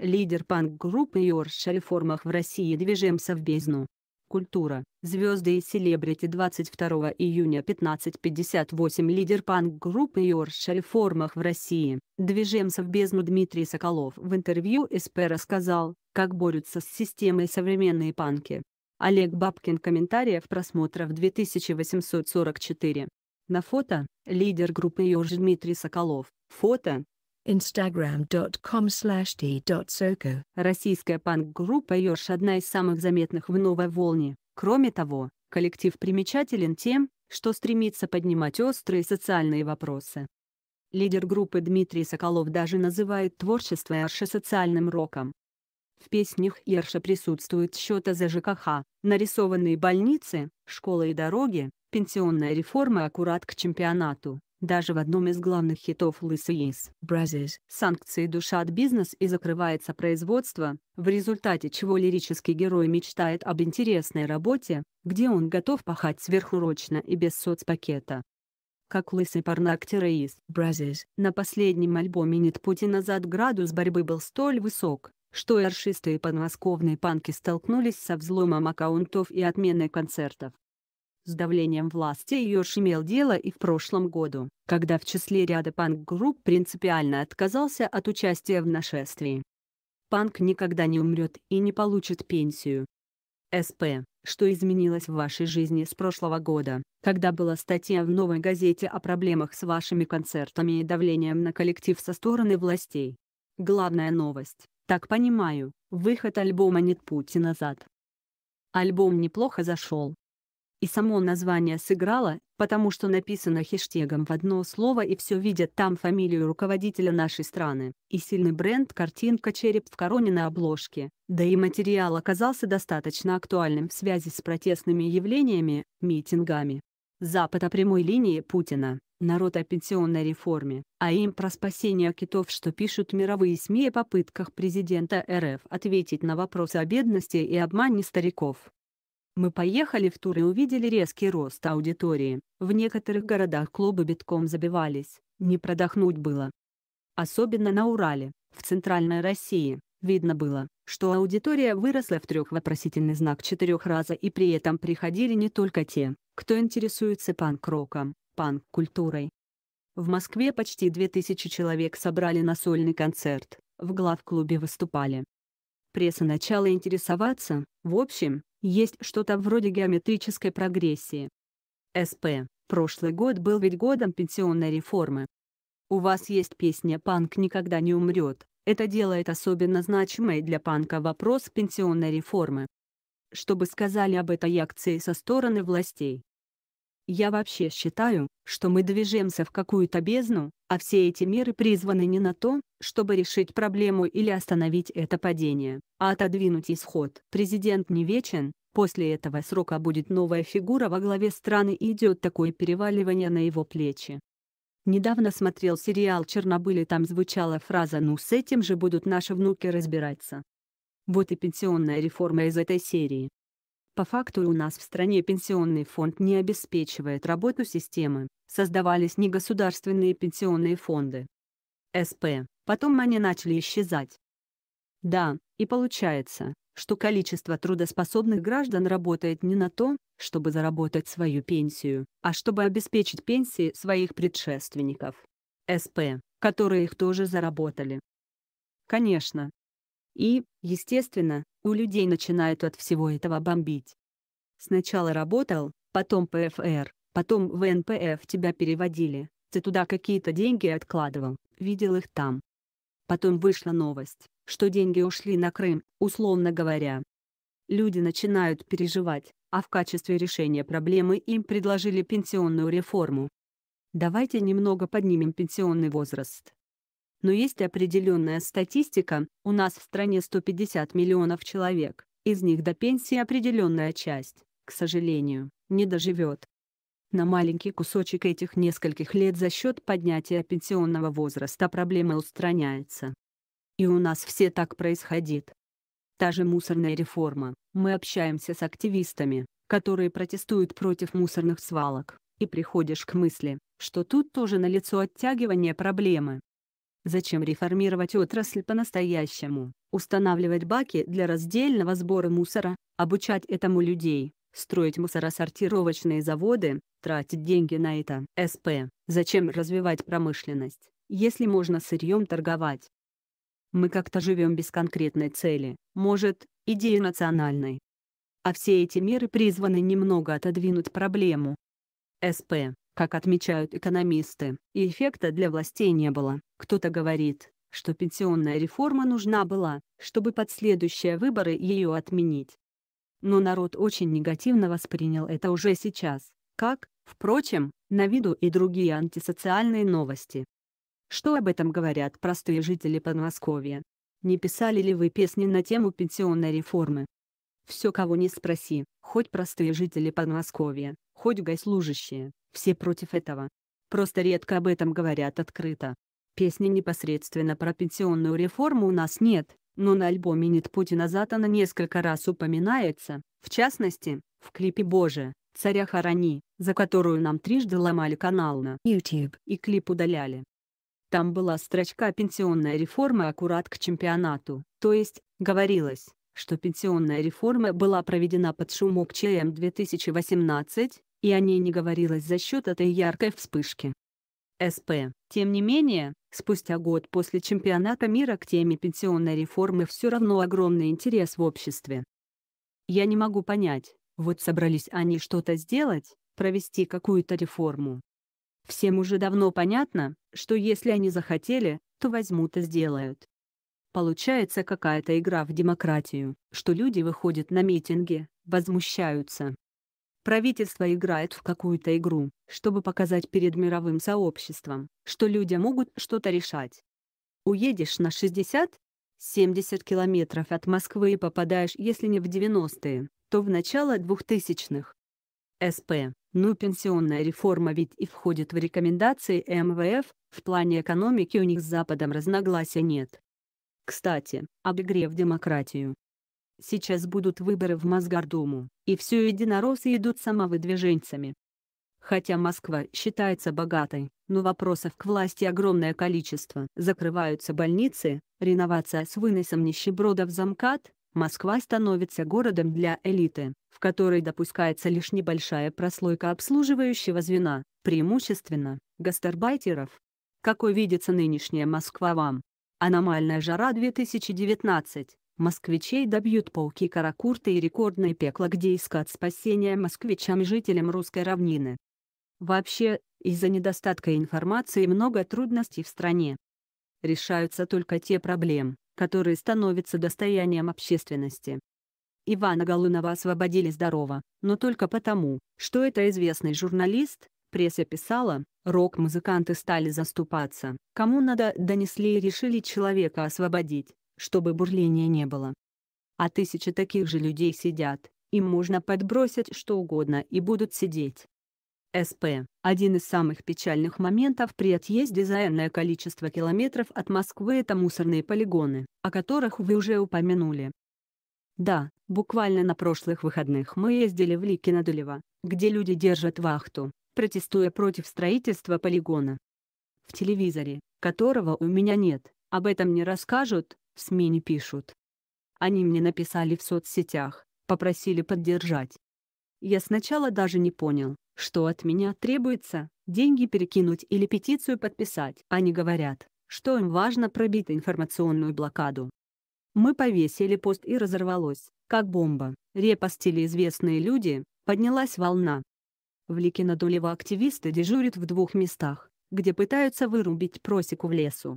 лидер панк-группы Йорш о реформах в России «Движемся в бездну». Культура, звезды и селебрити 22 июня 15.58 Лидер панк-группы Йорш о реформах в России «Движемся в бездну» Дмитрий Соколов в интервью СП рассказал, как борются с системой современные панки. Олег Бабкин комментариев просмотров 2844. На фото – лидер группы Йорш Дмитрий Соколов. Фото instagram.com slash t.soko. Российская панк-группа Йорш одна из самых заметных в новой волне. Кроме того, коллектив примечателен тем, что стремится поднимать острые социальные вопросы. Лидер группы Дмитрий Соколов даже называет творчество Ярша социальным роком. В песнях Ярша присутствуют счета за ЖКХ, нарисованные больницы, школы и дороги, пенсионная реформа аккурат к чемпионату. Даже в одном из главных хитов Лысый Лысуис Brothers санкции душат бизнес и закрывается производство, в результате чего лирический герой мечтает об интересной работе, где он готов пахать сверхурочно и без соцпакета как лысый порноактер из Brothers. На последнем альбоме «Нет пути назад» градус борьбы был столь высок, что и аршисты и подмосковные панки столкнулись со взломом аккаунтов и отменой концертов. С давлением власти Йоши имел дело и в прошлом году, когда в числе ряда панк-групп принципиально отказался от участия в нашествии. Панк никогда не умрет и не получит пенсию. СП, что изменилось в вашей жизни с прошлого года, когда была статья в новой газете о проблемах с вашими концертами и давлением на коллектив со стороны властей. Главная новость, так понимаю, выход альбома «Нет пути назад». Альбом неплохо зашел, и само название сыграло, потому что написано хештегом в одно слово и все видят там фамилию руководителя нашей страны. И сильный бренд картинка «Череп в короне» на обложке. Да и материал оказался достаточно актуальным в связи с протестными явлениями, митингами. Запад о прямой линии Путина, народ о пенсионной реформе, а им про спасение китов, что пишут мировые СМИ о попытках президента РФ ответить на вопросы о бедности и обмане стариков. Мы поехали в тур и увидели резкий рост аудитории. В некоторых городах клубы битком забивались, не продохнуть было. Особенно на Урале, в Центральной России, видно было, что аудитория выросла в трех вопросительный знак четырех раза и при этом приходили не только те, кто интересуется панк-роком, панк-культурой. В Москве почти 2000 человек собрали на сольный концерт, в главклубе выступали. Пресса начала интересоваться, в общем, есть что-то вроде геометрической прогрессии. СП. Прошлый год был ведь годом пенсионной реформы. У вас есть песня «Панк никогда не умрет». Это делает особенно значимой для панка вопрос пенсионной реформы. Что бы сказали об этой акции со стороны властей? Я вообще считаю, что мы движемся в какую-то бездну, а все эти меры призваны не на то, чтобы решить проблему или остановить это падение, а отодвинуть исход. Президент не вечен, после этого срока будет новая фигура во главе страны и идет такое переваливание на его плечи. Недавно смотрел сериал «Чернобыль» и там звучала фраза «Ну с этим же будут наши внуки разбираться». Вот и пенсионная реформа из этой серии. По факту у нас в стране пенсионный фонд не обеспечивает работу системы, создавались негосударственные пенсионные фонды. СП, потом они начали исчезать. Да, и получается, что количество трудоспособных граждан работает не на то, чтобы заработать свою пенсию, а чтобы обеспечить пенсии своих предшественников. СП, которые их тоже заработали. Конечно, и, естественно, у людей начинают от всего этого бомбить. Сначала работал, потом ПФР, потом в НПФ тебя переводили, ты туда какие-то деньги откладывал, видел их там. Потом вышла новость, что деньги ушли на Крым, условно говоря. Люди начинают переживать, а в качестве решения проблемы им предложили пенсионную реформу. Давайте немного поднимем пенсионный возраст но есть определенная статистика, у нас в стране 150 миллионов человек, из них до пенсии определенная часть, к сожалению, не доживет. На маленький кусочек этих нескольких лет за счет поднятия пенсионного возраста проблема устраняется. И у нас все так происходит. Та же мусорная реформа, мы общаемся с активистами, которые протестуют против мусорных свалок, и приходишь к мысли, что тут тоже налицо оттягивание проблемы. Зачем реформировать отрасль по-настоящему, устанавливать баки для раздельного сбора мусора, обучать этому людей, строить мусоросортировочные заводы, тратить деньги на это? СП. Зачем развивать промышленность, если можно сырьем торговать? Мы как-то живем без конкретной цели, может, идеи национальной. А все эти меры призваны немного отодвинуть проблему. СП как отмечают экономисты, и эффекта для властей не было. Кто-то говорит, что пенсионная реформа нужна была, чтобы под следующие выборы ее отменить. Но народ очень негативно воспринял это уже сейчас, как, впрочем, на виду и другие антисоциальные новости. Что об этом говорят простые жители Подмосковья? Не писали ли вы песни на тему пенсионной реформы? Все кого не спроси, хоть простые жители Подмосковья, хоть госслужащие. Все против этого. Просто редко об этом говорят открыто. Песни непосредственно про пенсионную реформу у нас нет, но на альбоме «Нет пути назад» она несколько раз упоминается, в частности, в клипе «Боже, царя хорони», за которую нам трижды ломали канал на YouTube и клип удаляли. Там была строчка «Пенсионная реформа аккурат к чемпионату», то есть, говорилось, что пенсионная реформа была проведена под шумок ЧМ-2018, и о ней не говорилось за счет этой яркой вспышки. СП. Тем не менее, спустя год после чемпионата мира к теме пенсионной реформы все равно огромный интерес в обществе. Я не могу понять, вот собрались они что-то сделать, провести какую-то реформу. Всем уже давно понятно, что если они захотели, то возьмут и сделают. Получается какая-то игра в демократию, что люди выходят на митинги, возмущаются, Правительство играет в какую-то игру, чтобы показать перед мировым сообществом, что люди могут что-то решать. Уедешь на 60, 70 километров от Москвы и попадаешь, если не в 90-е, то в начало 2000-х. СП. Ну пенсионная реформа ведь и входит в рекомендации МВФ, в плане экономики у них с Западом разногласия нет. Кстати, об игре в демократию, Сейчас будут выборы в Мосгордуму, и все единороссы идут самовыдвиженцами. Хотя Москва считается богатой, но вопросов к власти огромное количество. Закрываются больницы, реновация с выносом нищебродов замкат, Москва становится городом для элиты, в которой допускается лишь небольшая прослойка обслуживающего звена, преимущественно, гастарбайтеров. Какой видится нынешняя Москва вам? Аномальная жара 2019, Москвичей добьют пауки-каракурты и рекордное пекло где искать спасения москвичам и жителям русской равнины. Вообще, из-за недостатка информации много трудностей в стране. Решаются только те проблемы, которые становятся достоянием общественности. Ивана Голунова освободили здорово, но только потому, что это известный журналист, пресса писала, рок-музыканты стали заступаться, кому надо донесли и решили человека освободить чтобы бурления не было. А тысячи таких же людей сидят, им можно подбросить что угодно и будут сидеть. СП – один из самых печальных моментов при отъезде за энное количество километров от Москвы – это мусорные полигоны, о которых вы уже упомянули. Да, буквально на прошлых выходных мы ездили в Ликино-Дулево, где люди держат вахту, протестуя против строительства полигона. В телевизоре, которого у меня нет, об этом не расскажут, в СМИ не пишут. Они мне написали в соцсетях, попросили поддержать. Я сначала даже не понял, что от меня требуется, деньги перекинуть или петицию подписать. Они говорят, что им важно пробить информационную блокаду. Мы повесили пост и разорвалось, как бомба. Репостили известные люди, поднялась волна. В Ликино Дулево активисты дежурят в двух местах, где пытаются вырубить просеку в лесу.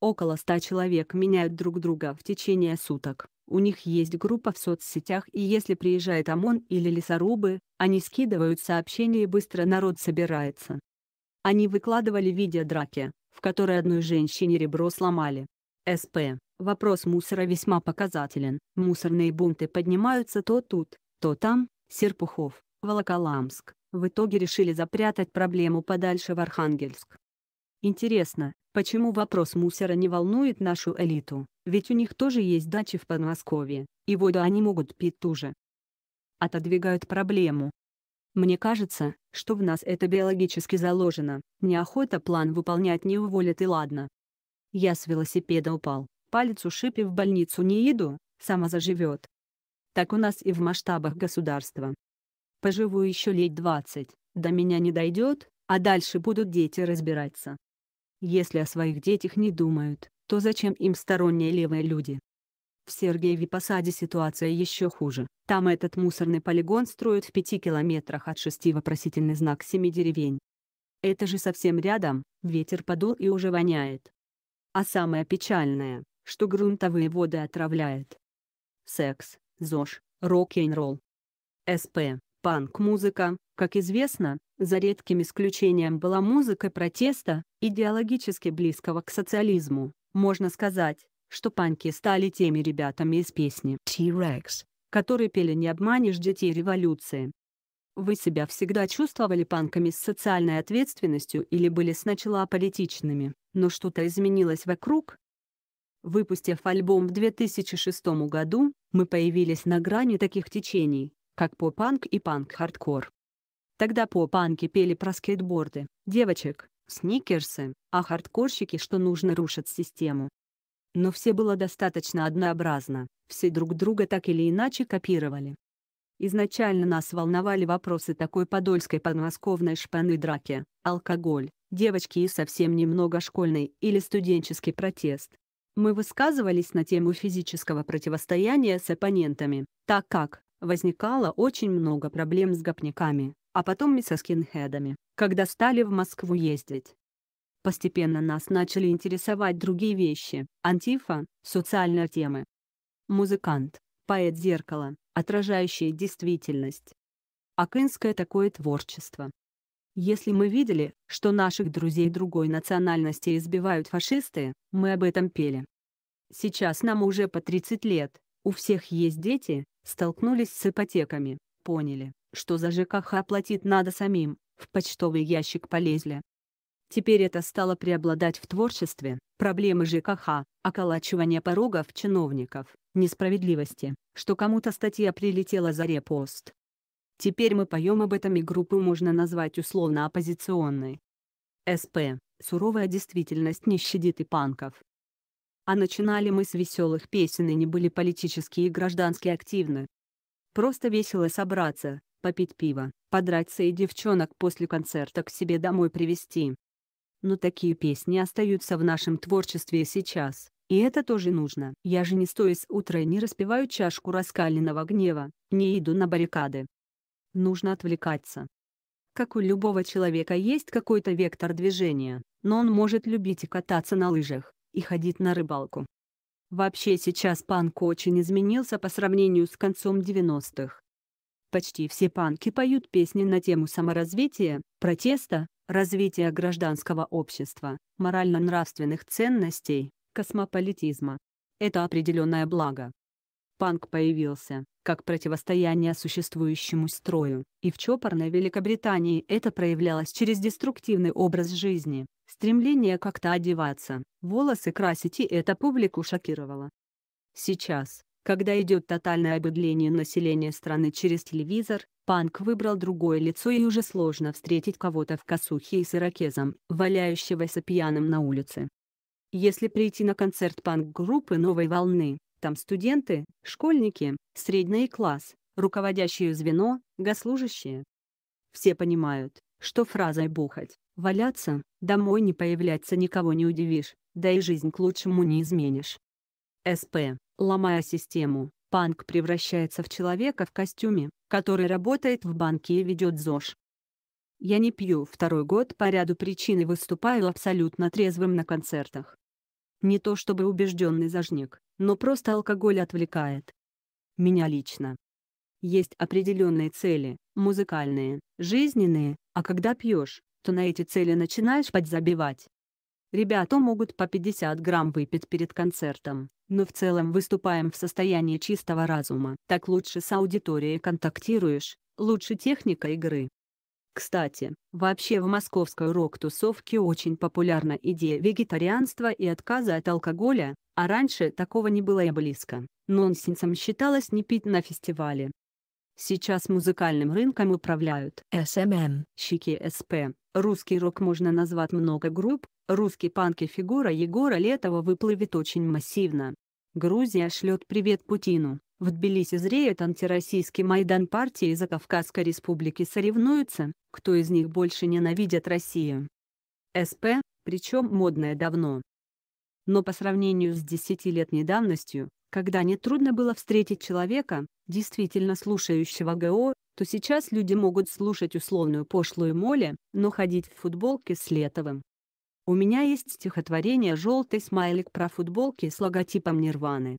Около ста человек меняют друг друга в течение суток. У них есть группа в соцсетях и если приезжает ОМОН или лесорубы, они скидывают сообщения и быстро народ собирается. Они выкладывали видео драки, в которой одной женщине ребро сломали. СП. Вопрос мусора весьма показателен. Мусорные бунты поднимаются то тут, то там, Серпухов, Волоколамск. В итоге решили запрятать проблему подальше в Архангельск. Интересно, Почему вопрос мусора не волнует нашу элиту? Ведь у них тоже есть дачи в Подмосковье, и воду они могут пить ту же. Отодвигают проблему. Мне кажется, что в нас это биологически заложено, неохота план выполнять не уволят и ладно. Я с велосипеда упал, палец ушиб и в больницу не иду, сама заживет. Так у нас и в масштабах государства. Поживу еще лет 20, до меня не дойдет, а дальше будут дети разбираться. Если о своих детях не думают, то зачем им сторонние левые люди? В Сергееве Посаде ситуация еще хуже. Там этот мусорный полигон строят в пяти километрах от шести вопросительный знак семи деревень. Это же совсем рядом, ветер подул и уже воняет. А самое печальное, что грунтовые воды отравляют. Секс, ЗОЖ, рок-н-ролл. СП, панк-музыка, как известно, за редким исключением была музыка протеста, идеологически близкого к социализму. Можно сказать, что панки стали теми ребятами из песни T-Rex, которые пели «Не обманешь детей революции». Вы себя всегда чувствовали панками с социальной ответственностью или были сначала политичными, но что-то изменилось вокруг? Выпустив альбом в 2006 году, мы появились на грани таких течений, как поп-панк и панк-хардкор. Тогда поп-панки пели про скейтборды, девочек, сникерсы, а хардкорщики, что нужно рушить систему. Но все было достаточно однообразно, все друг друга так или иначе копировали. Изначально нас волновали вопросы такой подольской подмосковной шпаны драки, алкоголь, девочки и совсем немного школьный или студенческий протест. Мы высказывались на тему физического противостояния с оппонентами, так как возникало очень много проблем с гопниками, а потом и со скинхедами, когда стали в Москву ездить. Постепенно нас начали интересовать другие вещи – антифа, социальные темы. Музыкант, поэт зеркала, отражающее действительность. Акынское такое творчество. Если мы видели, что наших друзей другой национальности избивают фашисты, мы об этом пели. Сейчас нам уже по 30 лет, у всех есть дети, столкнулись с ипотеками, поняли, что за ЖКХ оплатить надо самим, в почтовый ящик полезли. Теперь это стало преобладать в творчестве, проблемы ЖКХ, околачивание порогов чиновников, несправедливости, что кому-то статья прилетела за репост. Теперь мы поем об этом и группу можно назвать условно оппозиционной. СП. Суровая действительность не щадит и панков. А начинали мы с веселых песен и не были политически и граждански активны. Просто весело собраться, попить пиво, подраться и девчонок после концерта к себе домой привести. Но такие песни остаются в нашем творчестве сейчас, и это тоже нужно. Я же не стою с утра и не распиваю чашку раскаленного гнева, не иду на баррикады. Нужно отвлекаться. Как у любого человека есть какой-то вектор движения, но он может любить и кататься на лыжах, и ходить на рыбалку. Вообще сейчас панк очень изменился по сравнению с концом 90-х. Почти все панки поют песни на тему саморазвития, протеста, развития гражданского общества, морально-нравственных ценностей, космополитизма. Это определенное благо. Панк появился, как противостояние существующему строю, и в чопорной Великобритании это проявлялось через деструктивный образ жизни, стремление как-то одеваться, волосы красить и это публику шокировало. Сейчас, когда идет тотальное обыдление населения страны через телевизор, Панк выбрал другое лицо и уже сложно встретить кого-то в косухе и с ирокезом, валяющегося пьяным на улице. Если прийти на концерт панк-группы «Новой волны», там студенты, школьники, средний класс, руководящее звено, госслужащие. Все понимают, что фразой «бухать», «валяться», «домой не появляться» никого не удивишь, да и жизнь к лучшему не изменишь. СП Ломая систему, Панк превращается в человека в костюме, который работает в банке и ведет ЗОЖ. Я не пью второй год по ряду причин и выступаю абсолютно трезвым на концертах. Не то чтобы убежденный зажник, но просто алкоголь отвлекает. Меня лично. Есть определенные цели, музыкальные, жизненные, а когда пьешь, то на эти цели начинаешь подзабивать. Ребята могут по 50 грамм выпить перед концертом, но в целом выступаем в состоянии чистого разума. Так лучше с аудиторией контактируешь, лучше техника игры. Кстати, вообще в московской рок-тусовке очень популярна идея вегетарианства и отказа от алкоголя, а раньше такого не было и близко. Нонсенсом считалось не пить на фестивале. Сейчас музыкальным рынком управляют SMM, щики SP. Русский рок можно назвать много групп, русский панк и фигура Егора Летова выплывет очень массивно. Грузия шлет привет Путину. В Тбилиси зреет антироссийский Майдан партии из-за Кавказской республики соревнуются, кто из них больше ненавидит Россию. СП, причем модное давно. Но по сравнению с десятилетней давностью, когда нетрудно было встретить человека, действительно слушающего ГО, то сейчас люди могут слушать условную пошлую моли, но ходить в футболке с летовым. У меня есть стихотворение «Желтый смайлик» про футболки с логотипом Нирваны.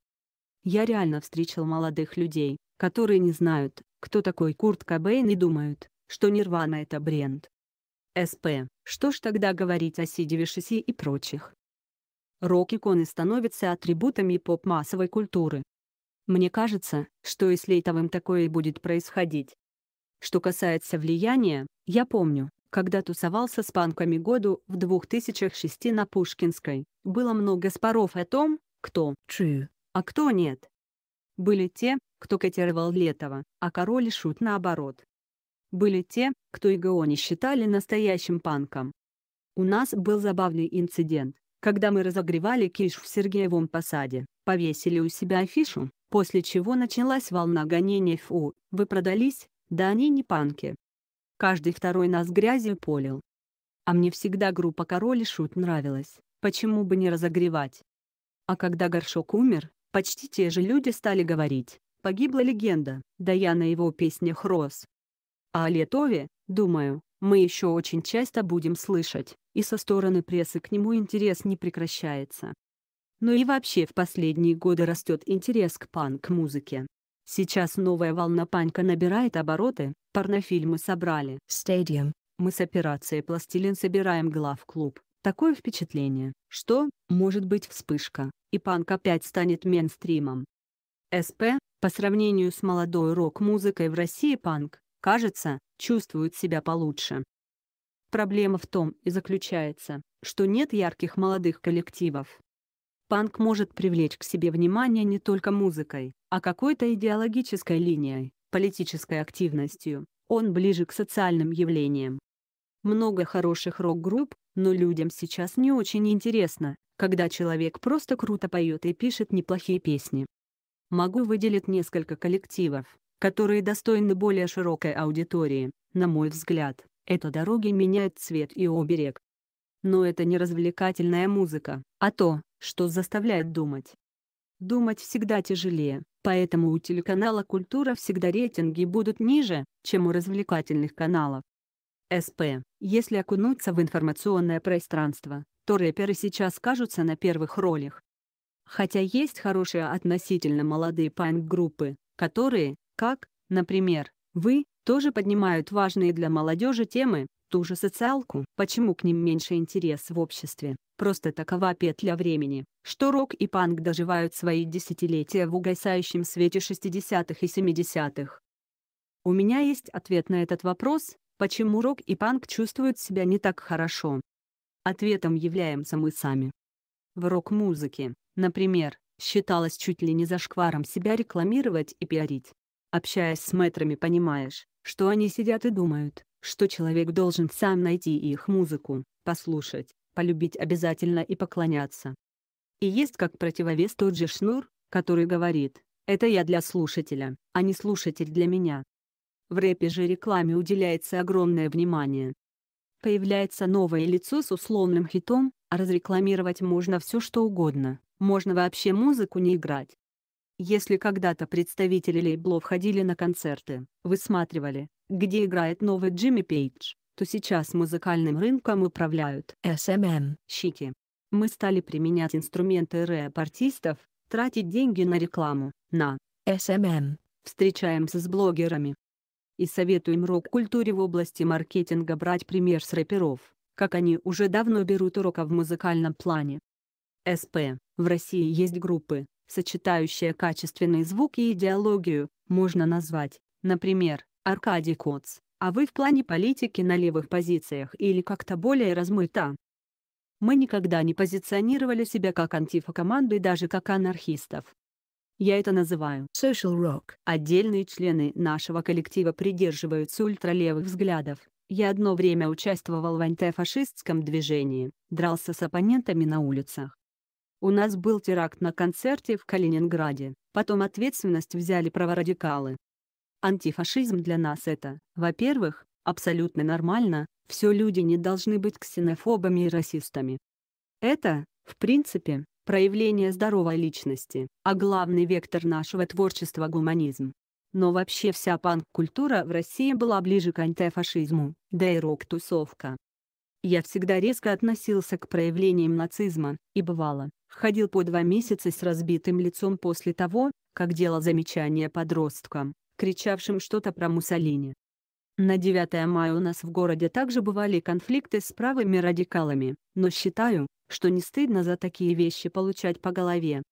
Я реально встречал молодых людей, которые не знают, кто такой Курт Кобейн и думают, что Нирвана — это бренд. СП, что ж тогда говорить о Сидиве и прочих рок-иконы становятся атрибутами поп-массовой культуры. Мне кажется, что и с Лейтовым такое и будет происходить. Что касается влияния, я помню, когда тусовался с панками году в 2006 на Пушкинской, было много споров о том, кто «чы», а кто нет. Были те, кто котировал Летова, а король и шут наоборот. Были те, кто ИГО не считали настоящим панком. У нас был забавный инцидент, когда мы разогревали киш в Сергеевом посаде, повесили у себя афишу, после чего началась волна гонений «Фу, вы продались, да они не панки». Каждый второй нас грязью полил. А мне всегда группа «Король и Шут» нравилась, почему бы не разогревать. А когда Горшок умер, почти те же люди стали говорить, погибла легенда, да я на его песнях рос. А о Летове, думаю, мы еще очень часто будем слышать, и со стороны прессы к нему интерес не прекращается. Но ну и вообще в последние годы растет интерес к панк-музыке. Сейчас новая волна панка набирает обороты, порнофильмы собрали. Stadium. Мы с операцией «Пластилин» собираем глав-клуб. Такое впечатление, что, может быть вспышка, и панк опять станет мейнстримом. СП, по сравнению с молодой рок-музыкой в России панк, кажется, чувствует себя получше. Проблема в том и заключается, что нет ярких молодых коллективов. Панк может привлечь к себе внимание не только музыкой, а какой-то идеологической линией, политической активностью. Он ближе к социальным явлениям. Много хороших рок-групп, но людям сейчас не очень интересно, когда человек просто круто поет и пишет неплохие песни. Могу выделить несколько коллективов, которые достойны более широкой аудитории, на мой взгляд. Это дороги меняют цвет и оберег. Но это не развлекательная музыка, а то, что заставляет думать. Думать всегда тяжелее, поэтому у телеканала «Культура» всегда рейтинги будут ниже, чем у развлекательных каналов. СП. Если окунуться в информационное пространство, то рэперы сейчас кажутся на первых ролях. Хотя есть хорошие относительно молодые панк-группы, которые, как, например, вы, тоже поднимают важные для молодежи темы, ту же социалку. Почему к ним меньше интерес в обществе? Просто такова петля времени, что рок и панк доживают свои десятилетия в угасающем свете 60-х и 70-х. У меня есть ответ на этот вопрос, почему рок и панк чувствуют себя не так хорошо. Ответом являемся мы сами. В рок-музыке, например, считалось чуть ли не зашкваром себя рекламировать и пиарить. Общаясь с мэтрами понимаешь, что они сидят и думают, что человек должен сам найти их музыку, послушать, полюбить обязательно и поклоняться. И есть как противовес тот же Шнур, который говорит «это я для слушателя, а не слушатель для меня». В рэпе же рекламе уделяется огромное внимание. Появляется новое лицо с условным хитом, а разрекламировать можно все что угодно, можно вообще музыку не играть, если когда-то представители лейблов ходили на концерты, высматривали, где играет новый Джимми Пейдж, то сейчас музыкальным рынком управляют SMM-щики. Эм эм. Мы стали применять инструменты рэп-артистов, тратить деньги на рекламу, на SMM. Эм Встречаемся с блогерами. И советуем рок-культуре в области маркетинга брать пример с рэперов, как они уже давно берут урока в музыкальном плане. СП. В России есть группы, сочетающее качественный звук и идеологию, можно назвать, например, Аркадий Коц, а вы в плане политики на левых позициях или как-то более размыто. Мы никогда не позиционировали себя как антифа-команду и даже как анархистов. Я это называю social rock. Отдельные члены нашего коллектива придерживаются ультралевых взглядов. Я одно время участвовал в антифашистском движении, дрался с оппонентами на улицах. У нас был теракт на концерте в Калининграде, потом ответственность взяли праворадикалы. Антифашизм для нас это, во-первых, абсолютно нормально, все люди не должны быть ксенофобами и расистами. Это, в принципе, проявление здоровой личности, а главный вектор нашего творчества – гуманизм. Но вообще вся панк-культура в России была ближе к антифашизму, да и рок-тусовка. Я всегда резко относился к проявлениям нацизма, и бывало, ходил по два месяца с разбитым лицом после того, как делал замечания подросткам, кричавшим что-то про Муссолини. На 9 мая у нас в городе также бывали конфликты с правыми радикалами, но считаю, что не стыдно за такие вещи получать по голове.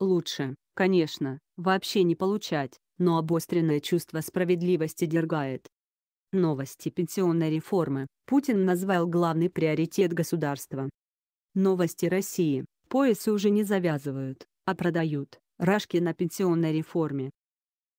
Лучше, конечно, вообще не получать, но обостренное чувство справедливости дергает. Новости пенсионной реформы Путин назвал главный приоритет государства. Новости России Поясы уже не завязывают, а продают. Рашки на пенсионной реформе.